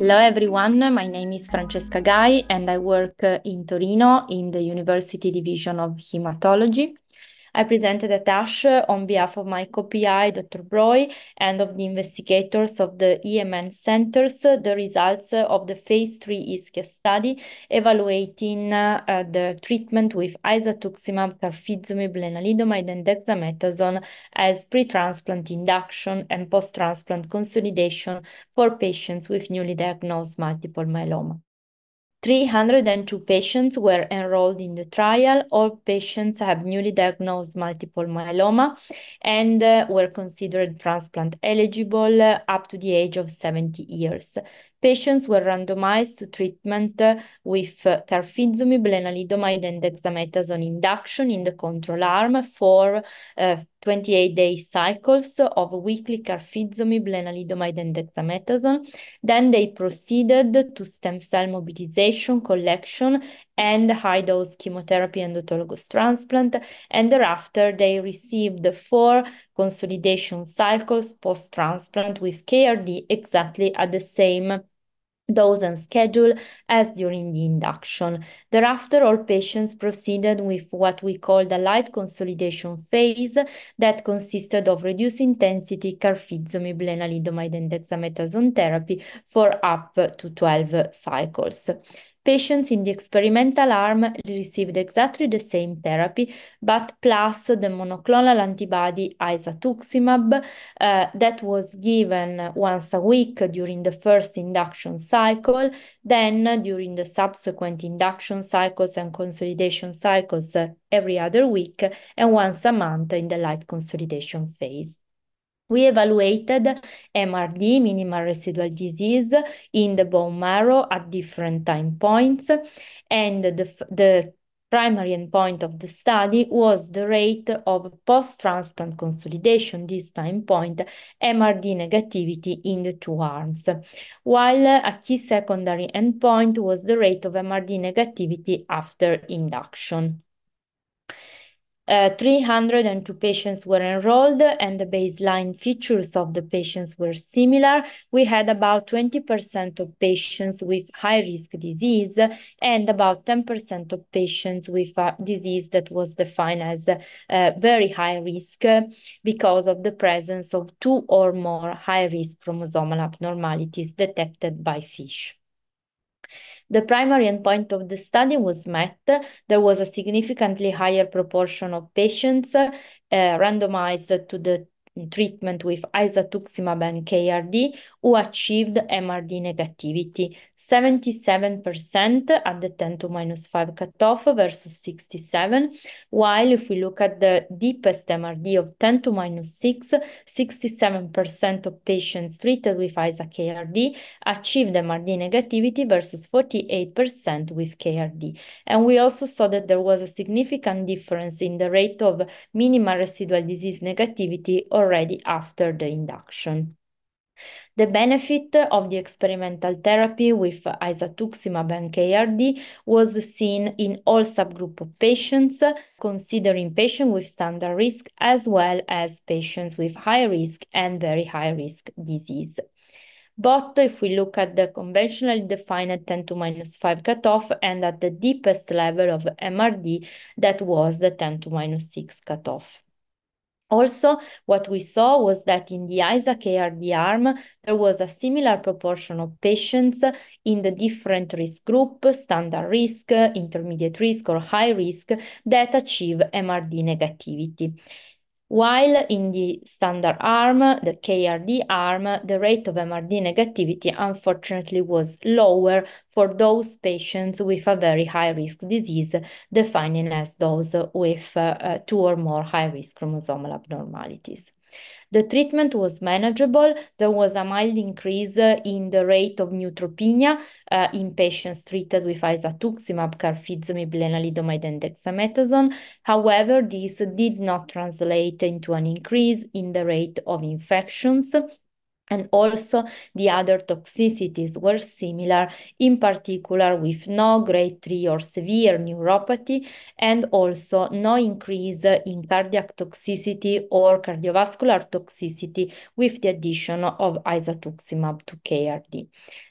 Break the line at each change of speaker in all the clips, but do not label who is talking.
Hello everyone, my name is Francesca Gai and I work uh, in Torino in the University Division of Hematology. I presented a TASH on behalf of my co-PI, Dr. Broy, and of the investigators of the EMN centers, the results of the phase three ISCHIA study evaluating uh, the treatment with isatuximab, carfilzomib, lenalidomide, and dexamethasone as pre-transplant induction and post-transplant consolidation for patients with newly diagnosed multiple myeloma. 302 patients were enrolled in the trial. All patients have newly diagnosed multiple myeloma and uh, were considered transplant eligible uh, up to the age of 70 years. Patients were randomized to treatment with carfilzomib, lenalidomide, and dexamethasone induction in the control arm for 28-day uh, cycles of weekly carfilzomib, lenalidomide, and dexamethasone. Then they proceeded to stem cell mobilization, collection, and high-dose chemotherapy and autologous transplant, and thereafter they received four consolidation cycles post-transplant with KRD exactly at the same dose and schedule as during the induction. Thereafter, all patients proceeded with what we call the light consolidation phase that consisted of reduced intensity carfilzomib, lenalidomide, and dexamethasone therapy for up to 12 cycles. Patients in the experimental arm received exactly the same therapy, but plus the monoclonal antibody isatuximab uh, that was given once a week during the first induction cycle, then during the subsequent induction cycles and consolidation cycles uh, every other week, and once a month in the light consolidation phase. We evaluated MRD, minimal residual disease, in the bone marrow at different time points, and the, the primary endpoint of the study was the rate of post-transplant consolidation, this time point, MRD negativity in the two arms, while a key secondary endpoint was the rate of MRD negativity after induction. Uh, 302 patients were enrolled and the baseline features of the patients were similar. We had about 20% of patients with high-risk disease and about 10% of patients with a disease that was defined as uh, very high risk because of the presence of two or more high-risk chromosomal abnormalities detected by FISH. The primary endpoint of the study was met. There was a significantly higher proportion of patients uh, randomized to the treatment with isatuximab and KRD who achieved MRD negativity, 77% at the 10 to minus 5 cutoff versus 67, while if we look at the deepest MRD of 10 to minus 6, 67% of patients treated with ISA-KRD achieved MRD negativity versus 48% with KRD. And we also saw that there was a significant difference in the rate of minimal residual disease negativity or already after the induction. The benefit of the experimental therapy with isatuximab and KRD was seen in all subgroup of patients, considering patients with standard risk as well as patients with high risk and very high risk disease. But if we look at the conventionally defined 10 to minus 5 cutoff and at the deepest level of MRD, that was the 10 to minus 6 cutoff. Also, what we saw was that in the Isa ARD arm, there was a similar proportion of patients in the different risk group, standard risk, intermediate risk, or high risk, that achieve MRD negativity while in the standard arm, the KRD arm, the rate of MRD negativity unfortunately was lower for those patients with a very high-risk disease, defining as those with uh, two or more high-risk chromosomal abnormalities. The treatment was manageable. There was a mild increase in the rate of neutropenia uh, in patients treated with isatuximab, carfilzomib, lenalidomide, and dexamethasone. However, this did not translate into an increase in the rate of infections and also the other toxicities were similar, in particular with no grade 3 or severe neuropathy and also no increase in cardiac toxicity or cardiovascular toxicity with the addition of isatuximab to KRD.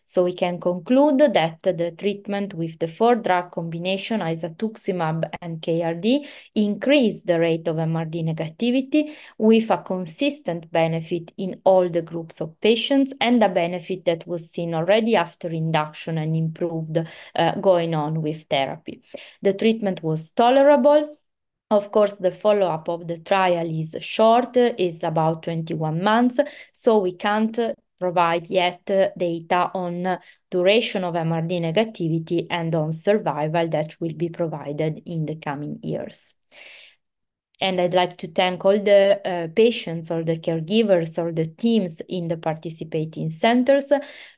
So we can conclude that the treatment with the four-drug combination isatuximab and KRD increased the rate of MRD negativity with a consistent benefit in all the groups of patients and a benefit that was seen already after induction and improved uh, going on with therapy. The treatment was tolerable of course, the follow-up of the trial is short, is about 21 months, so we can't provide yet data on duration of MRD negativity and on survival that will be provided in the coming years. And I'd like to thank all the uh, patients or the caregivers or the teams in the participating centers,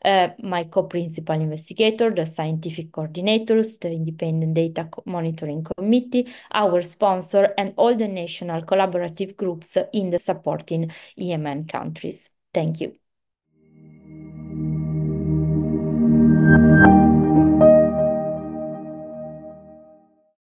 uh, my co-principal investigator, the scientific coordinators, the independent data monitoring committee, our sponsor, and all the national collaborative groups in the supporting EMN countries. Thank you.